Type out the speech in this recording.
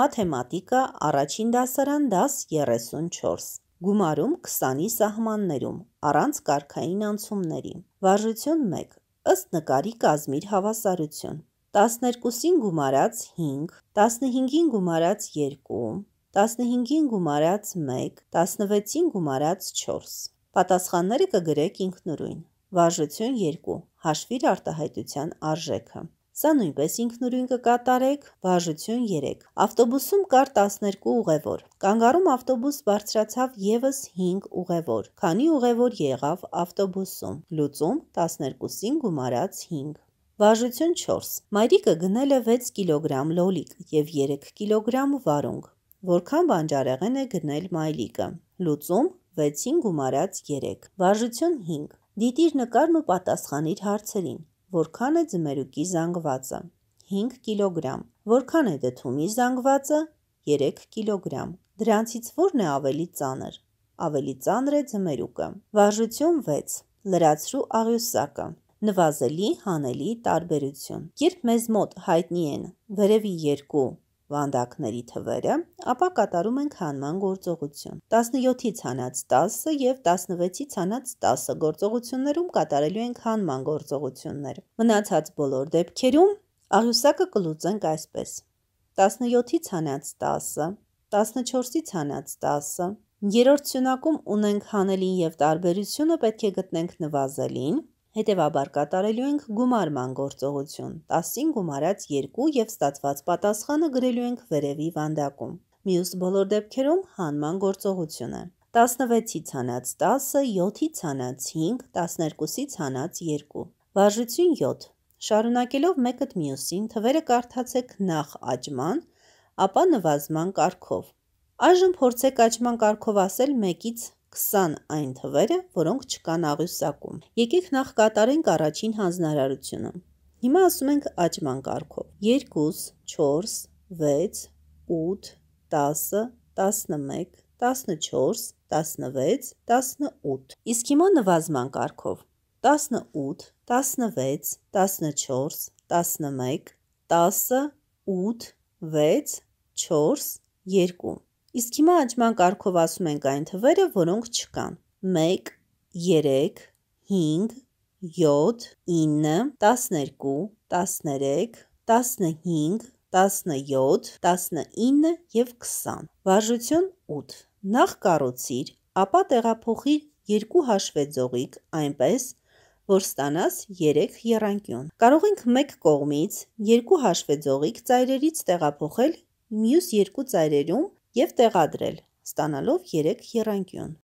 մաթեմատիկա առաջին դասարան դաս 34, գումարում 20-ի սահմաններում, առանց կարքային անցումների, վարժություն 1, ըստ նկարի կազմիր հավասարություն, 12-ին գումարած 5, 15-ին գումարած 2, 15-ին գումարած 1, 16-ին գումարած 4, պատասխանները կգրեք ինքնուրույն, վարժություն 2, հաշվիր արտահայտության արժեքը, Սա նույնպես ինքնուրույն կկատարեք, վարժություն 3։ Ավտոբուսում կար 12 ուղևոր։ Կանգառում ավտոբուս բարձրացավ եւս 5 ուղևոր։ Քանի ուղևոր եղավ ավտոբուսում։ Լուծում 12-ին գումարած 5։ Վարժություն 4. Մայրիկը գնել է 6 կիլոգրամ լոլիկ և 3 կիլոգրամ վարունգ, որքան բանջարեղեն է գնել մայրիկը։ Լուծում 6-ին գումարած 3։ Վարժություն 5. Դիտիր նկարն ու պատասխանիր հարցերին։ Որքան է ձմերուկի զանգվածը։ 5 կիլոգրամ։ Որքան է դդումի զանգվածը։ 3 կիլոգրամ։ Դրանցից ո՞րն է ավելի ծանր։ Ավելի ծանր է ձմերուկը։ Վարժություն 6. Լրացրու աղյուսակը։ Նվազելի, հանելի տարբերություն։ Երբ մեզ մոտ հայտնի են վերևի երկու վանդակների թվերը, ապա կատարում ենք հանման գործողություն։ 17-ից հանած 10 եւ 16-ից հանած 10 գործողություններում կատարելու ենք հանման գործողություններ։ Մնացած բոլոր դեպքերում աղյուսակը կլուծենք այսպես. 17-ից հանած 10, 14-ից հանած 10, երրորդ ցյունակում ունենք հանելին եւ տարբերությունը պետք է գտնենք նվազելին, Հետևաբար կատարելու ենք գումարման գործողություն։ 10-ին գումարած 2 եւ ստացված պատասխանը գրելու ենք վերևի վանդակում։ Մյուս բոլոր դեպքերում հանման գործողություն է։ 16-ից հանած 10, 7-ից հանած 5, 12-ից հանած 2։ Վարժություն 7։ Շարունակելով մեկըդ մյուսին թվերը կարդացեք նախ աճման, ապա նվազման կարգով։ Այժմ փորձեք աճման կարգով ասել 1-ից 20 այն թվերը, որոնք չկան աղյուսակում։ Եկեք նախ կատարենք առաջին հանձնարարությունը։ Հիմա ասում ենք աճման կարգով։ 2, 4, 6, 8, 10, 11, 14, 16, 18։ Իսկ հիմա նվազման կարգով։ 18, 16, 14, 11, 10, 8, 6, 4, 2։ Իսկ հիմա աճման կարգով ասում ենք այն թվերը, որոնք չկան։ 1, 3, 5, 7, 9, 12, 13, 15, 17, 19 և 20։ Վարժություն 8։ Նախ կառուցիր, ապա տեղափոխիր երկու հաշվեձողիկ այնպես, որ ստանաս 3 եռանկյուն։ Կարող ենք մեկ կողմից երկու հաշվեձողիկ ծայրերից տեղափոխել մյուս երկու ծայրերում և տեղադրել, ստանալով երեք եռանկյուն։